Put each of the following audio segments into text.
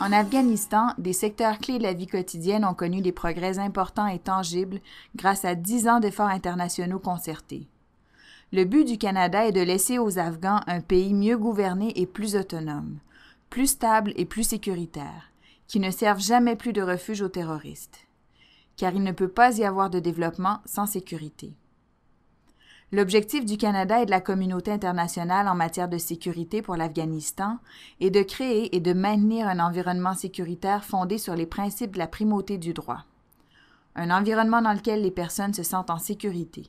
En Afghanistan, des secteurs clés de la vie quotidienne ont connu des progrès importants et tangibles grâce à dix ans d'efforts internationaux concertés. Le but du Canada est de laisser aux Afghans un pays mieux gouverné et plus autonome, plus stable et plus sécuritaire, qui ne serve jamais plus de refuge aux terroristes. Car il ne peut pas y avoir de développement sans sécurité. L'objectif du Canada et de la communauté internationale en matière de sécurité pour l'Afghanistan est de créer et de maintenir un environnement sécuritaire fondé sur les principes de la primauté du droit, un environnement dans lequel les personnes se sentent en sécurité.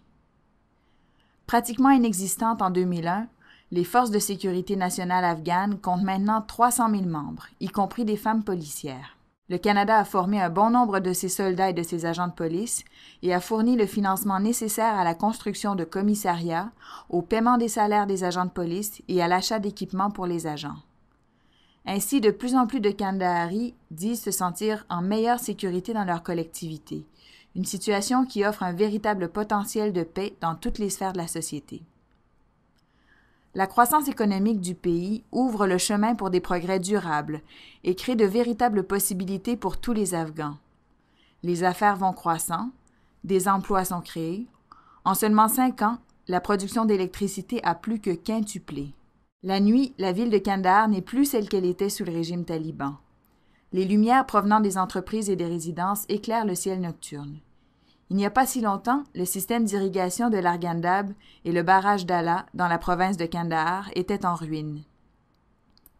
Pratiquement inexistantes en 2001, les forces de sécurité nationale afghanes comptent maintenant 300 000 membres, y compris des femmes policières. Le Canada a formé un bon nombre de ses soldats et de ses agents de police et a fourni le financement nécessaire à la construction de commissariats, au paiement des salaires des agents de police et à l'achat d'équipements pour les agents. Ainsi, de plus en plus de Kandahari disent se sentir en meilleure sécurité dans leur collectivité, une situation qui offre un véritable potentiel de paix dans toutes les sphères de la société. La croissance économique du pays ouvre le chemin pour des progrès durables et crée de véritables possibilités pour tous les Afghans. Les affaires vont croissant, des emplois sont créés. En seulement cinq ans, la production d'électricité a plus que quintuplé. La nuit, la ville de Kandahar n'est plus celle qu'elle était sous le régime taliban. Les lumières provenant des entreprises et des résidences éclairent le ciel nocturne. Il n'y a pas si longtemps, le système d'irrigation de l'Argandab et le barrage d'Allah dans la province de Kandahar étaient en ruine.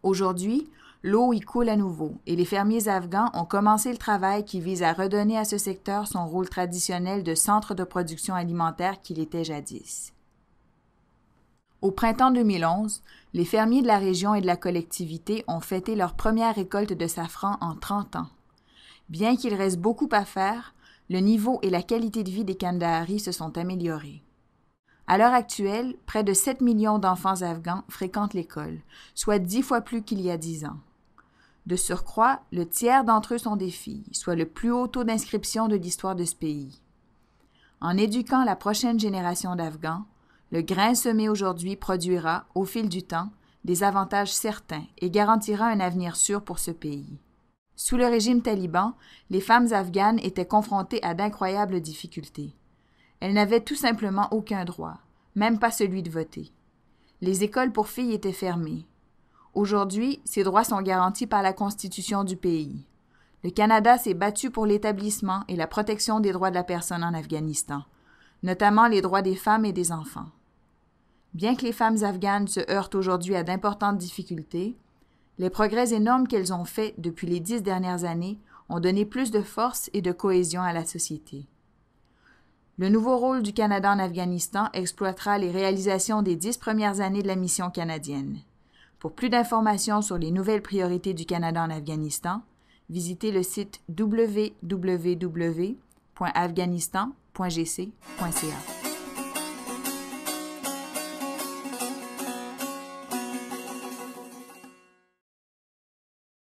Aujourd'hui, l'eau y coule à nouveau et les fermiers afghans ont commencé le travail qui vise à redonner à ce secteur son rôle traditionnel de centre de production alimentaire qu'il était jadis. Au printemps 2011, les fermiers de la région et de la collectivité ont fêté leur première récolte de safran en 30 ans. Bien qu'il reste beaucoup à faire, le niveau et la qualité de vie des Kandaharis se sont améliorés. À l'heure actuelle, près de 7 millions d'enfants afghans fréquentent l'école, soit dix fois plus qu'il y a 10 ans. De surcroît, le tiers d'entre eux sont des filles, soit le plus haut taux d'inscription de l'histoire de ce pays. En éduquant la prochaine génération d'Afghans, le grain semé aujourd'hui produira, au fil du temps, des avantages certains et garantira un avenir sûr pour ce pays. Sous le régime taliban, les femmes afghanes étaient confrontées à d'incroyables difficultés. Elles n'avaient tout simplement aucun droit, même pas celui de voter. Les écoles pour filles étaient fermées. Aujourd'hui, ces droits sont garantis par la Constitution du pays. Le Canada s'est battu pour l'établissement et la protection des droits de la personne en Afghanistan, notamment les droits des femmes et des enfants. Bien que les femmes afghanes se heurtent aujourd'hui à d'importantes difficultés, les progrès énormes qu'elles ont faits depuis les dix dernières années ont donné plus de force et de cohésion à la société. Le nouveau rôle du Canada en Afghanistan exploitera les réalisations des dix premières années de la mission canadienne. Pour plus d'informations sur les nouvelles priorités du Canada en Afghanistan, visitez le site www.afghanistan.gc.ca.